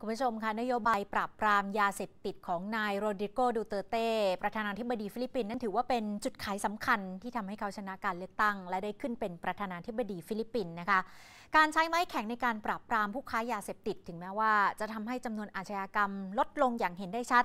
คุณผู้ชมคะนโยบายปราบปรามยาเสพติดของนายโรดริโกดูเตเต้ประธานาธิบดีฟิลิปปินส์นั้นถือว่าเป็นจุดขายสำคัญที่ทำให้เขาชนะการเลือกตั้ง และได้ขึ้นเป็นประธานาธิบดีฟิลิปปินส์นะคะ การใช้ไม้แข็งในการปราบปรามผู้ค้ายาเสพติดถึงแม้ว่าจะทำให้จำนวนอาชญากรรมลดลงอย่างเห็นได้ชัด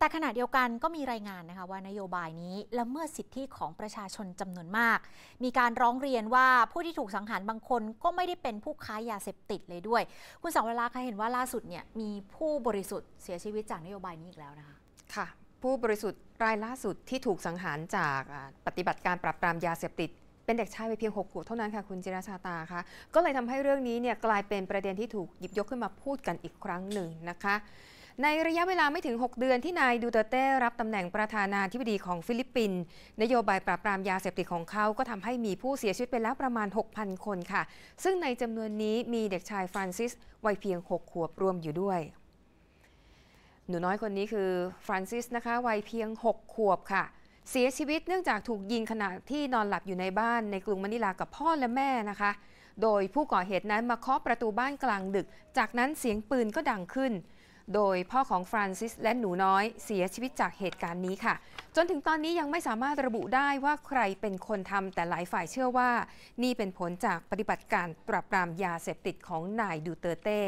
แต่ขณะเดียวกันก็มีรายงานนะคะว่านโยบายนี้ละเมิดสิทธิของประชาชนจำนวนมาก มีการร้องเรียนว่าผู้ที่ถูกสังหารบางคนก็ไม่ได้เป็นผู้ค้ายาเสพติดเลยด้วย คุณสังวราคะเห็นว่าล่าสุดเนี่ยมีผู้บริสุทธิ์เสียชีวิตจากนโยบายนี้อีกแล้วนะคะค่ะผู้บริสุทธิ์รายล่าสุดที่ถูกสังหารจากปฏิบัติการปราบปรามยาเสพติด เป็นเด็กชายไปเพียง6ขวบเท่านั้นค่ะคุณจิราชาตาค่ะก็เลยทำให้เรื่องนี้เนี่ยกลายเป็นประเด็นที่ถูกหยิบยกขึ้นมาพูดกันอีกครั้งหนึ่งนะคะในระยะเวลาไม่ถึง 6 เดือนที่นายดูเตเต้รับตำแหน่งประธานาธิบดีของฟิลิปปินส์นโยบายปราบปรามยาเสพติดของเขาก็ทำให้มีผู้เสียชีวิตไปแล้วประมาณ 6,000 คนค่ะ ซึ่งในจำนวนนี้มีเด็กชายฟรานซิส วัยเพียง 6 ขวบรวมอยู่ด้วย หนูน้อยคนนี้คือฟรานซิสนะคะ วัยเพียง 6 ขวบค่ะ เสียชีวิตเนื่องจากถูกยิงขณะที่นอนหลับอยู่ในบ้านในกรุงมะนิลากับพ่อและแม่นะคะ โดยผู้ก่อเหตุนั้นมาเคาะประตูบ้านกลางดึก จากนั้นเสียงปืนก็ดังขึ้นโดยพ่อของฟรานซิสและหนูน้อยเสียชีวิตจากเหตุการณ์นี้ค่ะ จนถึงตอนนี้ยังไม่สามารถระบุได้ว่าใครเป็นคนทำแต่หลายฝ่ายเชื่อว่า นี่เป็นผลจากปฏิบัติการปราบปรามยาเสพติดของนายดูเตอร์เต้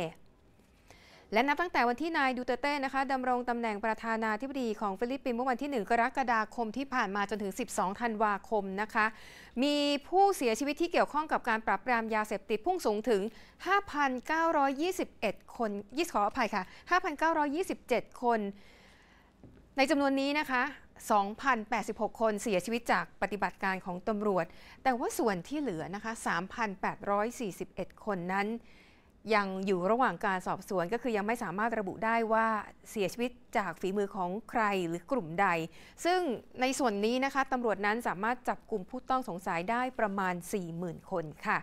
และนับตั้งแต่วันที่นายดูเตเต้นะคะดำรงตำแหน่งประธานาธิบดีของฟิลิปปินส์เมื่อวันที่1กรกฎาคมที่ผ่านมาจนถึง 12ธันวาคมนะคะมีผู้เสียชีวิตที่เกี่ยวข้องกับการปรับปรามยาเสพติดพุ่งสูงถึง 5,921 คนยี่ขออภัยค่ะ 5,927 คน ในจำนวนนี้นะคะ2,086 คนเสียชีวิตจากปฏิบัติการของตำรวจ แต่ว่าส่วนที่เหลือนะคะ3,841คนนั้นยังอยู่ระหว่างการสอบสวนก็คือยังไม่สามารถระบุได้ว่าเสียชีวิตจากฝีมือของใครหรือกลุ่มใด ซึ่งในส่วนนี้นะคะตำรวจนั้นสามารถจับกลุ่มผู้ต้องสงสัยได้ประมาณ 40,000 คนค่ะ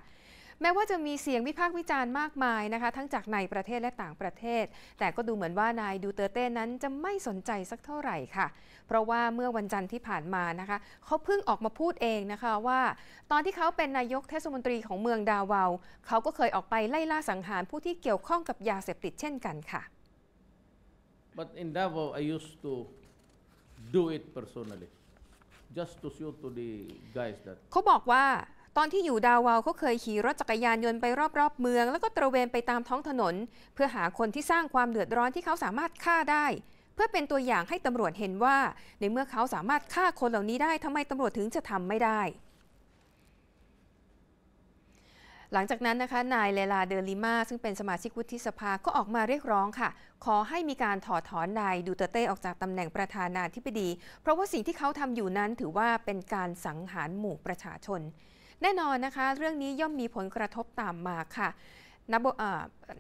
แม้ว่าจะมีเสียงวิพากษ์วิจารณ์มากมายนะคะทั้งจากในประเทศและต่างประเทศ แต่ก็ดูเหมือนว่านายดูเตอร์เต้นั้นจะไม่สนใจสักเท่าไหร่ค่ะ เพราะว่าเมื่อวันจันทร์ที่ผ่านมานะคะเขาเพิ่งออกมาพูดเองนะคะว่า ตอนที่เขาเป็นนายกเทศมนตรีของเมืองดาวาวเขาก็เคยออกไปไล่ล่าสังหารผู้ที่เกี่ยวข้องกับยาเสพติดเช่นกันค่ะ But in Davao, I used to do it personally, just to show to the guys that. เขาบอกว่าตอนที่อยู่ดาวาวเขาเคยขี่รถจักรยานยนต์ไปรอบๆเมือง แล้วก็ตระเวนไปตามท้องถนน เพื่อหาคนที่สร้างความเดือดร้อนที่เขาสามารถฆ่าได้ เพื่อเป็นตัวอย่างให้ตำรวจเห็นว่าในเมื่อเขาสามารถฆ่าคนเหล่านี้ได้ ทำไมตำรวจถึงจะทำไม่ได้ หลังจากนั้นนะคะนายเลลาเดลิมา ซึ่งเป็นสมาชิกวุฒิสภาก็ออกมาเรียกร้องค่ะ ขอให้มีการถอดถอนนายดูเตเต้ออกจากตำแหน่งประธานาธิบดี เพราะว่าสิ่งที่เขาทำอยู่นั้นถือว่าเป็นการสังหารหมู่ประชาชนแน่นอนนะคะเรื่องนี้ย่อมมีผลกระทบตามมาค่ะ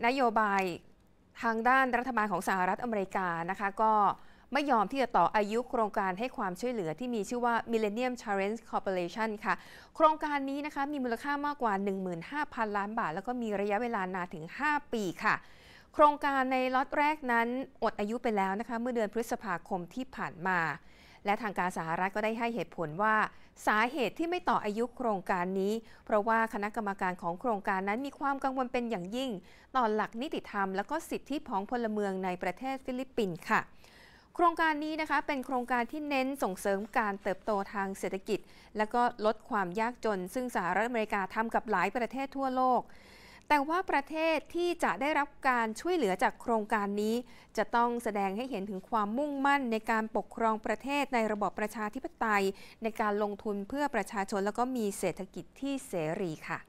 นโยบายทางด้านรัฐบาลของสหรัฐอเมริกานะคะก็ไม่ยอมที่จะต่ออายุโครงการให้ความช่วยเหลือที่มีชื่อว่า Millennium Challenge Corporation ค่ะโครงการนี้นะคะมีมูลค่ามากกว่า 15,000 ล้านบาท แล้วก็มีระยะเวลานานถึง 5 ปีค่ะ โครงการในล็อตแรกนั้นอดอายุไปแล้วนะคะเมื่อเดือนพฤษภาคมที่ผ่านมาและทางการสหรัฐก็ได้ให้เหตุผลว่า สาเหตุที่ไม่ต่ออายุโครงการนี้ เพราะว่าคณะกรรมการของโครงการนั้นมีความกังวลเป็นอย่างยิ่งต่อหลักนิติธรรมและก็สิทธิของพลเมืองในประเทศฟิลิปปินส์ค่ะ โครงการนี้นะคะเป็นโครงการที่เน้นส่งเสริมการเติบโตทางเศรษฐกิจ และก็ลดความยากจน ซึ่งสหรัฐอเมริกาทำกับหลายประเทศทั่วโลกแต่ว่าประเทศที่จะได้รับการช่วยเหลือจากโครงการนี้ จะต้องแสดงให้เห็นถึงความมุ่งมั่นในการปกครองประเทศในระบอบประชาธิปไตย ในการลงทุนเพื่อประชาชนแล้วก็มีเศรษฐกิจที่เสรีค่ะ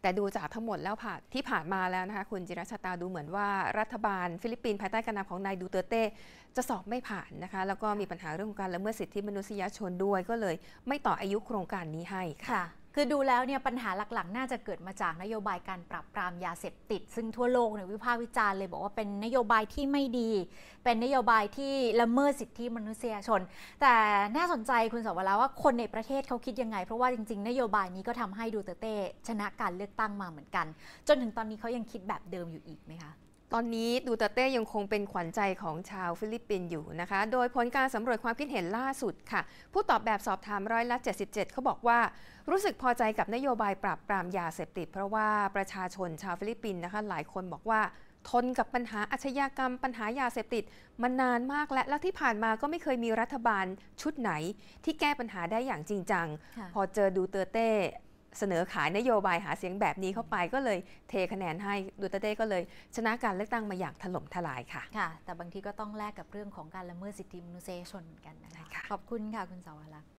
แต่ดูจากทั้งหมดแล้วผ่าที่ผ่านมาแล้วนะคะ คุณจิรชาตาดูเหมือนว่ารัฐบาลฟิลิปปินส์ภายใต้การนำของนายดูเตเต้จะสอบไม่ผ่านนะคะแล้วก็มีปัญหาเรื่องของการละเมิดสิทธิมนุษยชนด้วยก็เลย ไม่ต่ออายุโครงการนี้ให้ค่ะคือดูแล้วเนี่ยปัญหาหลักๆ น่าจะเกิดมาจากนโยบายการปรับปรามยาเสพติด ซึ่งทั่วโลกเนี่ยวิพากษ์วิจารณ์เลย บอกว่าเป็นนโยบายที่ไม่ดี เป็นนโยบายที่ละเมิดสิทธิมนุษยชน แต่น่าสนใจคุณสวราว่าคนในประเทศเขาคิดยังไง เพราะว่าจริง ๆ นโยบายนี้ก็ทำให้ดูเตเต้ชนะการเลือกตั้งมาเหมือนกัน จนถึงตอนนี้เขายังคิดแบบเดิมอยู่อีกไหมคะตอนนี้ดูเตเต้ยังคงเป็นขวัญใจของชาวฟิลิปปินส์อยู่นะคะ โดยผลการสำรวจความคิดเห็นล่าสุดค่ะ ผู้ตอบแบบสอบถามร้อยละ 77เขาบอกว่ารู้สึกพอใจกับนโยบายปราบปรามยาเสพติด เพราะว่าประชาชนชาวฟิลิปปินส์นะคะ หลายคนบอกว่าทนกับปัญหาอาชญากรรมปัญหายาเสพติดมานานมากและแล้วที่ผ่านมาก็ไม่เคยมีรัฐบาลชุดไหนที่แก้ปัญหาได้อย่างจริงจังพอเจอดูเตอร์เต้เสนอขายนโยบายหาเสียงแบบนี้เข้าไปก็เลยเทคะแนนให้ดูเต้ก็เลย ชนะการเลือกตั้งมาอย่างถล่มทลายค่ะ ค่ะ แต่บางทีก็ต้องแลกกับเรื่องของการละเมิดสิทธิมนุษยชนเหมือนกันนะคะขอบคุณค่ะ คุณสาวรักษ์